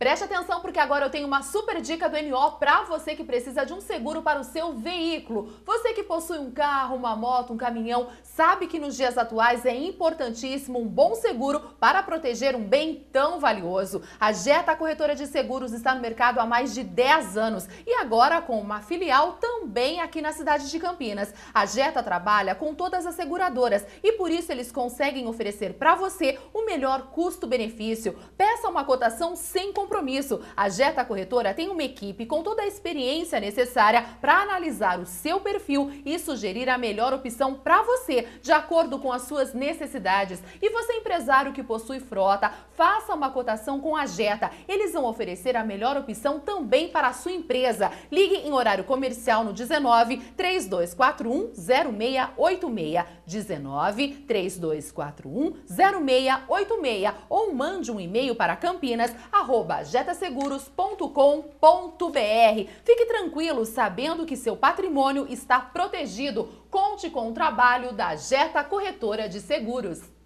Preste atenção porque agora eu tenho uma super dica do NO para você que precisa de um seguro para o seu veículo. Você que possui um carro, uma moto, um caminhão, sabe que nos dias atuais é importantíssimo um bom seguro para proteger um bem tão valioso. A Jeta Corretora de Seguros está no mercado há mais de 10 anos e agora com uma filial também aqui na cidade de Campinas. A Jeta trabalha com todas as seguradoras e por isso eles conseguem oferecer para você o melhor custo-benefício. Peça uma cotação sem compromisso compromisso. A Jeta Corretora tem uma equipe com toda a experiência necessária para analisar o seu perfil e sugerir a melhor opção para você, de acordo com as suas necessidades. E você, empresário que possui frota, faça uma cotação com a Jeta. Eles vão oferecer a melhor opção também para a sua empresa. Ligue em horário comercial no 19 3241 0686 19 3241 0686 ou mande um e-mail para campinas arroba jetaseguros.com.br. Fique tranquilo sabendo que seu patrimônio está protegido. Conte com o trabalho da Jeta Corretora de Seguros.